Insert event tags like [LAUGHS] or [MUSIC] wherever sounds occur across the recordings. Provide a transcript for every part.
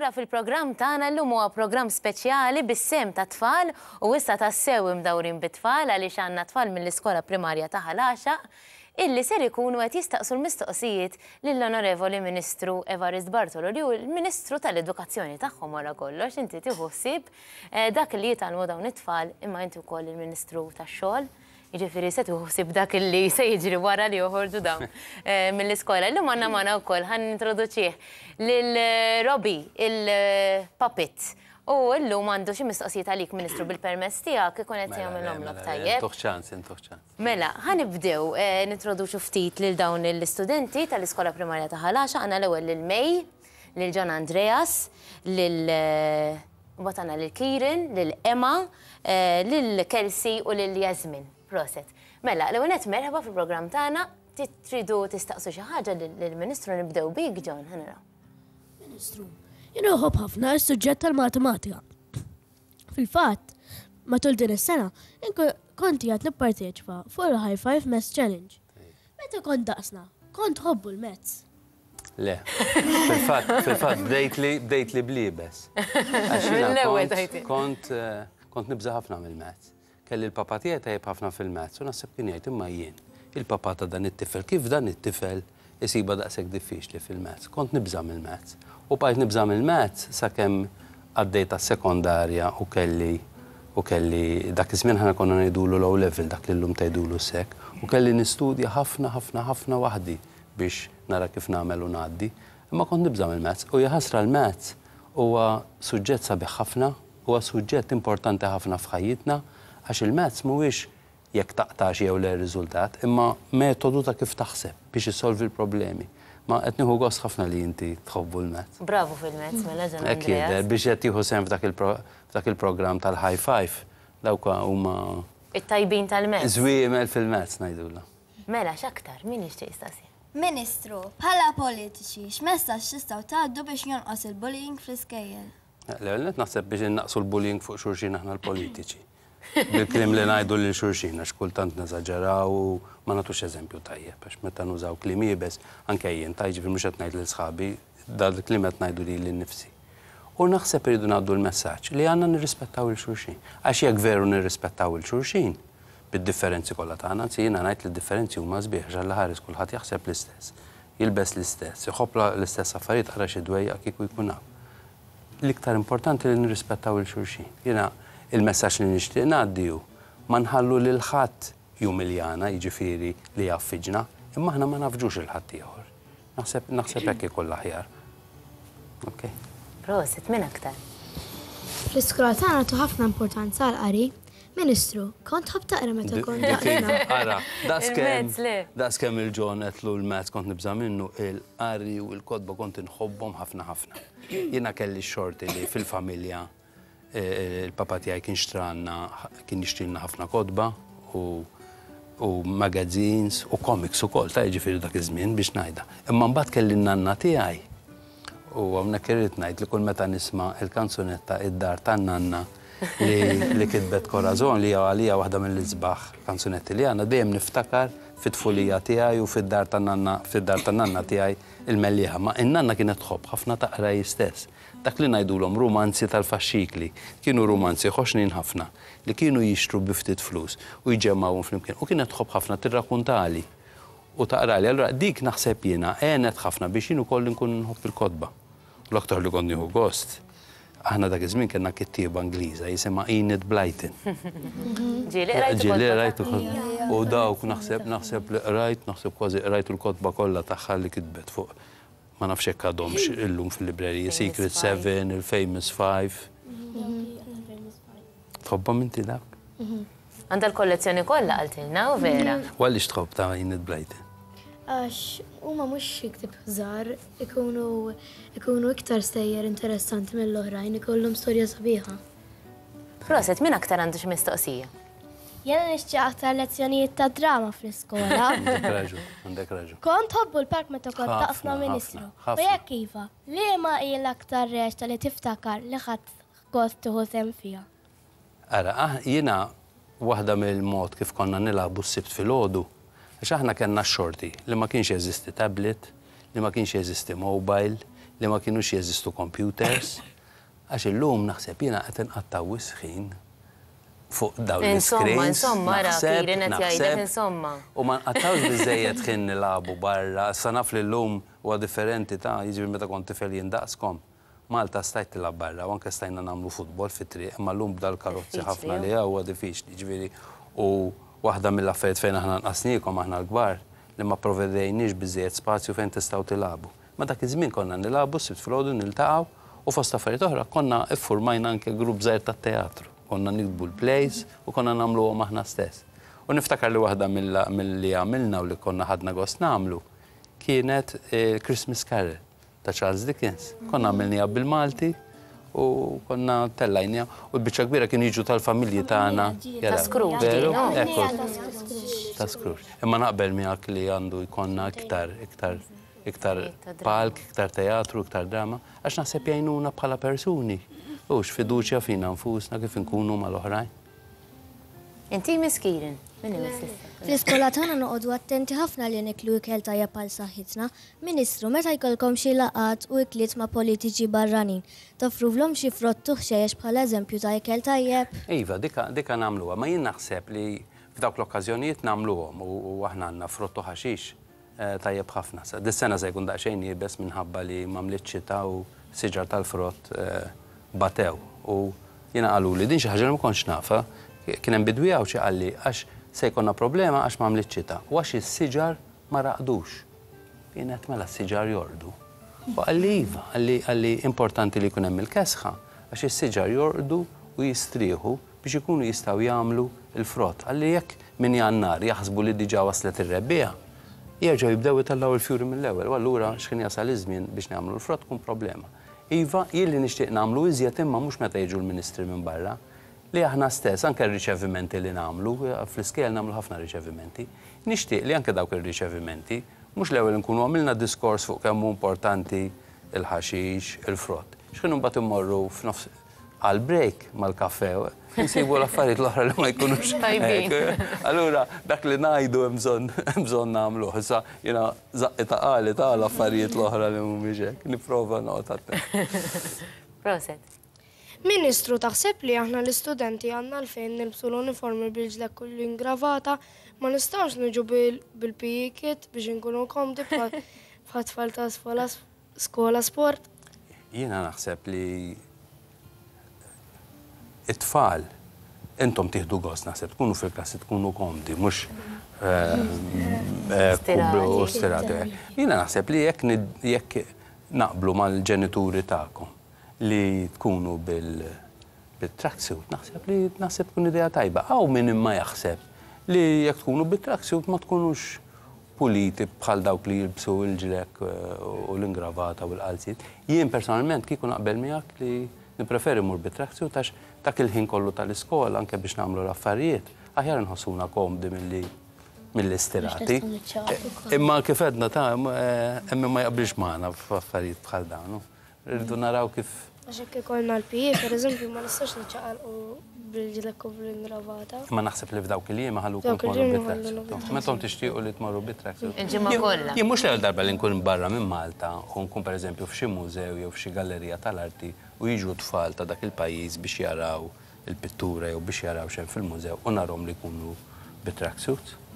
Allura fil-programm tagħna llum huwa programm speċjali bis-sem ta' tfal u issa tassew imdawrin bit-tfal għaliex għandna tfal mill-iskola primarja ta' ħalaxa illi ser ikunu qed jistaqsu l-mistoqsijiet lill-Onorevoli Ministru Evarist Bartolo li l-Ministru tal-Edukazzjoni tagħhom wara kollox inti tieħu ħsieb eh, dak li jitalmu dawn it-tfal imma inti wkoll il-Ministru tax-xogħol. Ġifiri, se tuħsib dak li se jiġri wara li uħorġu dawn eh, mill-iskola. Illum għanna mana mm. u koll, għan introduċiħ lil-Robi, eh, il-Puppet. Eh, u illum għandu xi mistoqsijiet għalik Ministru bil-permess tiegħek ikun qed mela, jagħmilhomlok mela, mela, tajjeb. Toħċans, intoħċans. Mela, ħanibdew nintroduċu ftit lil dawn l-istudenti tal-Iskola Primarja ta' Ħalaxa, għandna l-ewwel lil Mej, lil John Andreas, lil Batana lil Kirin, lil Emma, lil Kelsey u lil Jasmin. Proset. Mela, l għunet merħba fil-program tagħna tridu tistaqsu xi ħaġa lill-Ministru nibdew bik John ħanra. Ministru, jenu ħob ħafna s-suġġett tal-matematika. Fil-fatt, matul din is-sena, konti għat nipparteċpa fuq il-High Five Mess Challenge. Meta kont daqsna, kont ħobbu l-mezz. Le, fil-fat, fil-fat, bdejt li blibes. [LAUGHS] Kont eh, nibza ħafna mill-mezz kelli l-papa tiegħi ta' jibħafna fil-mezz u nasib kien jajt imma jien. Il-papa ta' dan it-tifel kif dan it-tifel daqseg diffiċ li fil-mezz. Kont nibżam il-mezz. U bajt nibżam il-mezz kem għaddejta sekondarja u kelli u kelli dak iż-żmien ħana konna ngħidulu low level dak li l-lum llum tgħidulu sekk u kelli nistudja ħafna ħafna ħafna wahdi biex nara kif namel u naddi Imma kont nibżam il-mezz u jaħasra l-mezz huwa suġġett sabiħ ħafna, huwa suġġett importanti ħafna f'ħajjitna għax il-mezz mhuwiex jekk taqtax jew le riżultat, imma metodu ta' kif taħseb biex isolvi l-problemi. Ma qed nieħu gost ħafna li inti tħobbu l-mezz. Bravo fil-mezz, mela ġan. Ekk biex qed jieħu sem f'dak il-programm tal-high five dawk huma. It-tajbin tal-mezz. Żwiemel fil-mezz ngħidula. Mela x'aktar, min jixtieq jistaqsi? Ministru, bħala politiċi, x'messaġġ tistgħu tgħaddu biex jonqos il-bullying fl-iskejjel? L-għelnet naħseb biex innaqsu l-bullying fuq xurxin aħna l-politiċi. Bil-klim li najdu li xurxin, għax kultant nazagġaraw, ma natux eżempju tajjeb, għax meta nużaw klimi jibes, anke jien, tajġi fil muxet najdu li sħabi dal-klim qed najdu li l-nifsi. U naħseb irridu naddu l-messaġġ li għanna nirrispettaw il-xurxin. Għax jek veru nirrispettaw il-xurxin, bid-differenzi kollha tagħna, anzi jiena ngħid li d-differenzi huma sbieħ ġalla ħares kullħat jaħseb l-istess, jilbes l-istess, jħobla l-istess affarijiet għara xi dwejja kieku jkun L-iktar importanti li nirrispettaw il-xurxin. Jiena il-messaġġ li nixtieq ngħaddiju ma nħallu lil ħadd jumiljana jiġifieri li jaffiġna, imma aħna ma nafġux il-ħadd ieħor. Naħseb naħseb hekk ikoll aħjar. Okay. Prosit, minn aktar? Fl-iskola tagħna tu ħafna importanza għal qari. Ministru, kont ħab taqra meta kont taqra. Ara, das kemm il-ġon qedlu l-mezz kont nibża minnu il-qari u l-kodba kont inħobbhom ħafna ħafna. Jiena kelli xorti li fil-familja E, e, il-papa tiegħi kien xtranna kien nixtilna ħafna kodba u u magazines u komiks u kol, ta' ġifiri dak iż-żmien biex najda. Imma mbagħad kelli nanna tiegħi u hawnhekk irrid ngħid li kull meta nisma' il-kanzunetta id-dar tan nanna [LAUGHS] li kitbet Korazon li għalija waħda mill-izbaħ kanzunetti li għandna dejjem niftakar fit-tfulija tiegħi u fid-dar tan nanna fid-dar tan nanna tiegħi il melliħa Ma in-nanna kienet tħobb ħafna taqra stess dak li najdulhom romanzi tal-faxxikli. Kienu romanzi xoxnin ħafna li kienu jixtru biftit flus u jġemmawhom flimkien u kienet tħobb ħafna tirrakkuntali u taqrali. Allora dik naħseb jena, għenet ħafna biex jien ukoll nkun nħobb il-kodba. L-aktar li kont nieħu gost. Aħna dak iż-żmien kittib kittieba jisema jisimha Enid Blyton. [LAUGHS] Ġieli rajt u dawk naħseb naħseb li qrajt naħseb kważi qrajt il-kodba kolla tagħha li kitbet fuq ma nafx hekk għadhomx illum fil-librerija, Secret Seven, il-Famous Five. minn ti dak? Mhm. Għanda l-kollezzjoni kolla għaltilna u vera. Mhm. Għalli xtħob ta' Init Blajten? Għax, u ma mux jiktib żgħar ikunu iktar stejjer interessanti mill-oħrajn, ikollhom storja sabiħa. Proset, min aktar għandux mistoqsija? Jena aktar lezzjonijiet ta' drama fl-iskola. [LAUGHS] Għandek raġu, Kont hobbu l-park ta' kont taqsma ministru. U jekk iva, li ma hija l-aktar reċta li tiftakar li ħadd għost tuħu sem fiha. Ara, ah, jiena waħda mill-mod kif konna nilabu s-sibt fil-ħodu, għax aħna kellna xorti li ma kienx jeżisti tablet, li ma kienx jeżisti mobile, li ma kienux jeżistu computers, [COUGHS] għax illum naħseb jiena qed inqattaw wisħin fuq dawn l iskrin Insomma, ra, kirin qed jgħidek insomma. U ma nqattawx [LAUGHS] biżejjed ħin nilagħbu barra, sanaf naf li llum huwa differenti ta' jiġri meta kon tifel jindaqskom. Malta stajt tilab barra, u anke stajna nagħmlu futbol fitri, triq l-lum bdal-karozzi ħafna eh? li huwa diffiċli, ġifieri. U waħda mill-affarijiet fejn aħna nqasnikom aħna l gbar li ma provedejniex biżejjed spazju fejn tistgħu tilabu. Ma dak iż-żmien konna nilabu, sibt frodu, nil-taqaw, u fosta affarijiet oħra konna iffurmajna anke grupp żgħir ta' teatru konna nikbu l plejs u konna namlu għom aħna stess. U niftakar li wahda mill-li għamilna u li konna ħadna gost namlu kienet eh, Christmas Carol ta' Charles Dickens. Konna għamilni għab bil-Malti u konna tellajnija u l-bicċa kbira kien jiġu tal-familji ta' għana. Eh, ta' Scrooge. Ta' Scrooge. Imma naqbel mi għak li għandu jkonna iktar iktar iktar palk, iktar teatru, iktar drama, għax naħseb jajnuna bħala personi. Ux, fiduċja fina nfusna kif inkunu mal-oħrajn. Inti miskirin, minn Fl-iskola tagħna noqogħdu attenti ħafna li niklu ikel tajjeb għal saħħitna. Ministru, meta jkollkom xie laqat u ikliet ma' politiċi barranin, Tafru tofruvlhom xi frottu xejjex bħala eżempju ta' ikel tajjeb. Iva, dika nagħmluha, ma jinn naħseb li f'dawk l-okkażjonijiet nagħmluhom u aħna għandna frottu ħaxix eh, tajjeb ħafna. Dis-sena se jkun jibes minħabba li mamlitx ta' u siġar tal-frott eh, batew u jena għallu li din xaħġa ma konċ nafa, kienem bidwija u ċaqalli għax se jkonna problema għax ma ċita u għax il-siġar ma raqdux. Jena mela s-siġar jordu. U għalli jiva, għalli importanti li kunem il-kesħa, għax il-siġar jordu u jistriħu biex ikunu jistaw jamlu il-frott. Għalli jek min jannar jaħsbu li diġa waslet il-rebbija, jerġaw jibdew jitallaw il-fjuri mill-ewel, u għallura xkien jasal iż-żmien biex nagħmlu l-frott kun problema. Iva, jilli nixtieq nagħmlu iżjed imma mhux meta jiġu l-Ministri minn barra. Li aħna stess, anke r-riċevimenti li nagħmlu, fl-iskejl nagħmlu ħafna riċevimenti, nixtieq li anke dawk ir-riċevimenti, mhux l-ewwel nkunu għamilna diskors fuq kemm importanti il-ħaxix, il-frott. X'kienu mbagħad immorru f'nofs għal-break mal-kaffe. Nsibu l affarit l ohra li ma jkunux. [LAUGHS] Eh, eh, allura, dak li najdu [LAUGHS] bżonn nagħmlu. Sa, jina, zaqqi ta' qali ta' l affarit l-oħra li mhumiex hekk. Nipprova noqgħod attent. [LAUGHS] Proset. Ministru, taħseb li aħna l-istudenti għanna l-fejn nilbsu l-uniformi bil-ġlek kullu ingravata, ma nistawx nġu bil-pijikiet biex nkunu komdi bħat tfal ta' skola sport. Jina naħseb li it-tfal intom tieħdu gost naħseb tkunu fil-klassi tkunu komdi, mux eh, eh, kubru stirate. Jina naħseb li jekk naqblu mal-ġenituri ta'kom li tkunu bil traksiut naħseb li naħseb tkun idea tajba, għaw minn imma jaħseb li jekk tkunu bil traksiut ma tkunux politi bħal dawk li jilbsu l-ġilek eh, u l-ingravata u l-qalzit. Jien personalment kiku naqbel miegħek li nipreferi mur bit traksiut għax ta' il-ħin kollu tal-iskola anke biex namlu l-affarijiet, aħjar nħosuna komdi mill-istirati. E, imma kif edna ta' e, emmi ma jqabliġ maħna f'affarijiet bħal dawn. Rridu naraw kif. Għaxek ikolna l-pije, per eżempju, ma nistax nċaqal u bil-ġila Ma naħseb li f'dawk ma ħallu tmorru Ma tom li Il-ġimma kollha. Jien mhux l-ewwel darba li nkun barra minn Malta u nkun pereżempju f'xi mużew jew f'xi gallerija tal-arti u jiġu tfal ta' dak il-pajjiż biex jaraw il-pittura jew biex jaraw fil-mużew u li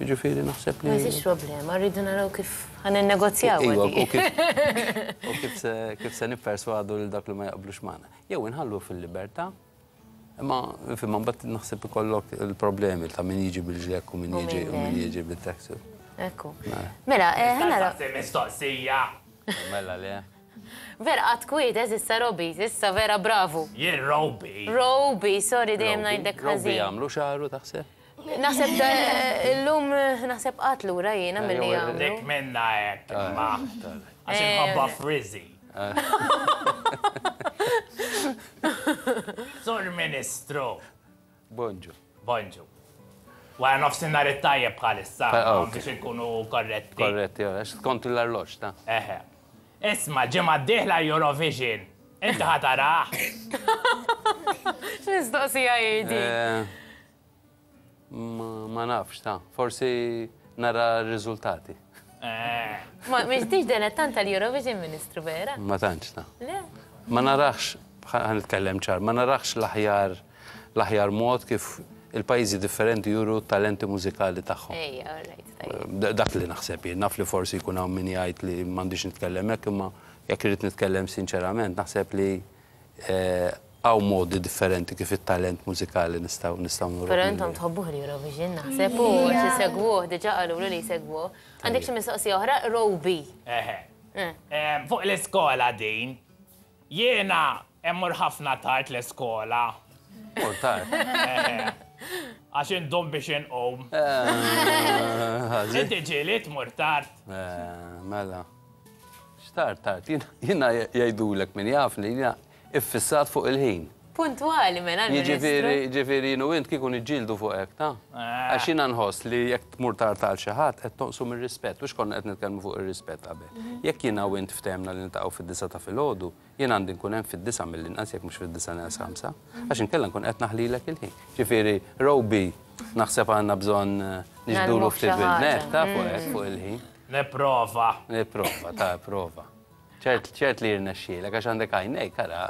Ġifiri naħseb li. problema, rridu naraw kif għan negozjaw [LAUGHS] u kif se l-dak li ma jaqblux maħna. Jew fil Imma fimma mbagħad naħseb kollok il-problemi ta' min jiġi bil-ġlek u min jiġi u min jiġi bil-taxi. Ekku. Mela, eh, ħana. Mistoqsija. Mela le. Vera, għat kwiet, eż issa Robi, issa vera bravu. Jien Robi. Robi, sorry, dejjem najdek ħażin. Robi għamlu xaru taħseb? Naħseb eh, l-lum eh, naħseb qatlu rajjina mill-li għamlu. Dik minna għek, ah, ma. Ah. Għaxin ħabba frizzi. Ah. [LAUGHS] [LAUGHS] Sur [LAUGHS] Ministru. Bonġu. Bonġu. Għara nofsinnar it tajja bħalissa, ah, biex nkunu korretti. Korretti, għax skont l-arloċ, ta' eħe. Isma, ġemma d Eurovision. Inti ħataraħ. Mistoqsija jgħidi. Eh, ma nafx, ta' forsi nara r-riżultati. Eh. Ma miex diġ denettanta l-Eurovision, Ministru, vera? Ma tantx, ta' Ma narax ħanitkellem ċar, ma narax l-aħjar mod kif il-pajzi differenti juru talenti mużikali tagħhom. Dak li naħseb naf li forsi jkun hawn min jgħid li m'għandix nitkellem hekk imma jekk irid nitkellem sinċerament naħseb li għaw eh, modi differenti kif it-talent mużikali nistgħu nistgħu nuru. Però intom tħobbuh li Eurovision naħseb u xi segwuh diġà li segwuh. Għandek xi mistoqsija oħra Robi. Eh. Eh, fuq l-iskola din jiena Emmur ħafna tart l-iskola. Mur tart. Eh, Għaxin dom biex inqum. Eh, Inti ġieli mur tart. Eh, mela. Xtart tart, jina jajdu l-ek minn jafni, jina iffissat fuq il-ħin. Puntuali mena jiġifieri- l-ministru. Ġifiri, nu int kikun iġildu fuq ek, ta? Eh. Għaxina nħos li jek t-murtar tal xaħat, għed toqsum il-rispet, biex konna għed nitkelmu fuq il-rispet għabel. Mhm. Jek jina u f-temna li nitaqaw fil-disa ta' fil-ħodu, jina għandin kun hemm fil-disa mill-inqas jek mux fil-disa nes ħamsa, mhm. għaxin kella nkun għed naħlilek il-ħin. Ġifiri, Robi, naħseb għanna bżon f-tibil, ne, ta' mhm. fuq il-ħin. Ne prova. Ne prova, ta' prova ċert ċert li rnexxielek għax għandek għajnej kara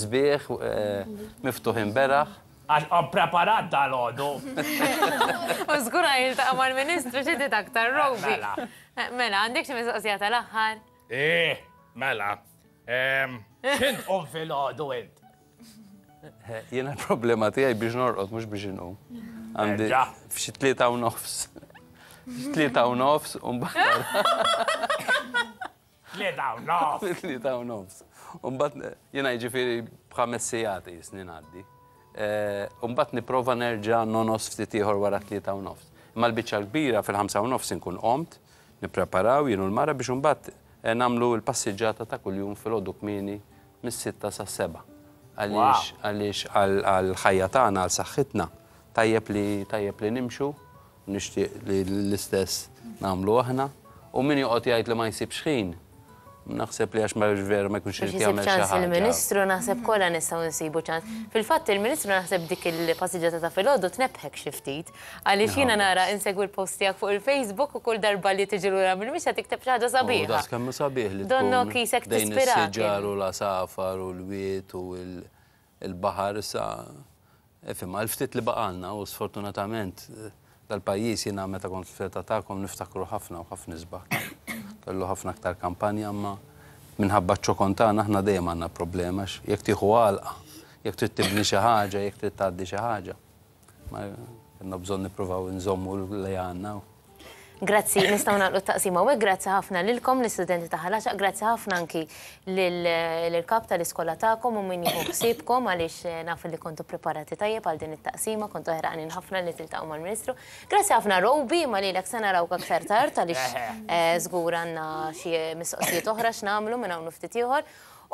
zbieħ eh, miftuħin beraħ. Għax preparat dal-ħodu. [LAUGHS] U zgur għajl ta' għamal ministru ċedi taktar robi. Mela, eh, mela għandek xie mistoqsija għal-ħar? Eh, mela. Xint u um fil-ħodu int? Eh, Jena problema tijaj biex norqot, mux biex inum. Għandi fxie tlieta u nofs. Tlieta u nofs, un bħar. [LAUGHS] Tlieta u nofs. Tlieta [LAUGHS] u nofs. Umbat jena iġifiri bħamessijati sijati għaddi. Eh, umbat niprofa nerġa nonos ftit ieħor wara tlieta u nofs. Imma l-biċċa kbira fil 5 u nofs inkun omt, nippreparaw jenu l-mara biex umbat eh, namlu l-passiġġata ta' kuljum fil oddu kmini mis 6 sa' 7. Għaliex għaliex għal ħajatana għal saħħitna tajjeb li tajjeb li nimxu, nixtieq li l-istess namlu aħna u min joqgħod jgħid li ma jsibx ħin naħseb li għax ma veru ma jkunx irid jagħmel xi ħaġa. Il-Ministru naħseb kolla nistgħu nsibu ċans. fil fat il-Ministru naħseb dik il-passiġġata ta' filgħodu t-nebħek xiftit. Għalli xina nara insegwi l-post tiegħek fuq il-Facebook u kull darba li tiġi għam il mixha tikteb xi ħaġa sabiħa. Das kemm sabiħ li donna kisek il Dejn u l-asafar u l-wiet u l-baħar sa. Fim, għal-ftit li baqalna u sfortunatament eh, dal pajis jina meta kont feta ta'kom niftakru ħafna u ħafna zbaħ kellu ħafna aktar kampanja, ma minħabba ċokontana ħna dejjem għandna problema, jekk tieħu għalqa, jekk trid tibni xi ħaġa, jekk trid tgħaddi xi ħaġa. Ma kellna bżonn nippruvaw inżommu lejn għandna. Grazzi, nistaw naqlu taqsima u grazzi ħafna lilkom l-istudenti ta' ħalaxa, grazzi ħafna anki lil-kap tal-iskola ta'kom u min jieħu ħsibkom għaliex eh, naf li kontu preparati tajjeb għal din it-taqsima, kontu ħerqanin ħafna li tiltaqgħu mal-Ministru. Grazzi ħafna Robi, ma li l-ek sena rawk aktar tard għaliex eh, żgur għandna xi mistoqsijiet oħra x'nagħmlu minn hawn ftit ieħor.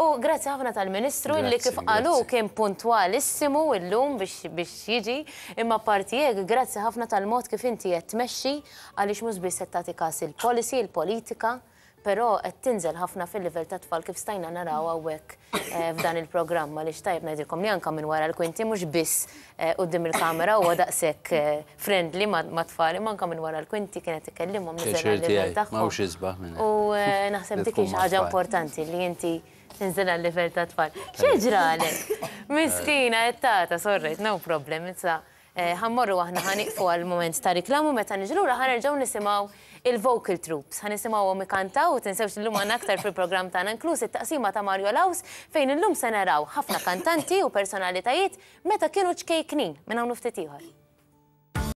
U grazzi ħafna tal-Ministru li kif qalu kien puntwalissimu illum biex jiġi imma partijek grazzi ħafna tal-mod kif inti qed tmexxi għaliex mhux biss qed tagħti il-policy, il-politika. il policy il politika pero qed tinżel ħafna fil-livell ta' tfal kif stajna naraw hawnhekk eh, f'dan il programma li xtajb ngħidilkom li anke minn wara l-kwinti mhux biss eh, qudiem il-kamera huwa daqshekk eh, friendly ma' tfal imma anke minn wara l-kwinti kienet ikellimhom livell tagħhom. U naħseb dik hija ħaġa importanti li inti tinżel għal-livell ta' tfal. X'eġra għalek? [LAUGHS] Mistina tata, sorret, no problem, itsa. Ħammorru aħna ħaniqfu għal-moment ta' riklamu meta niġru ħanerġgħu nisimgħu il-vocal troops. Ħanisimgħuhom ikantaw u tinsewx illum għan aktar fil-programm ta' inkluż it-taqsima ta' Mario Laws fejn illum se naraw ħafna kantanti u personalitajiet meta kienu ċkejknin minn hawn ftit ieħor.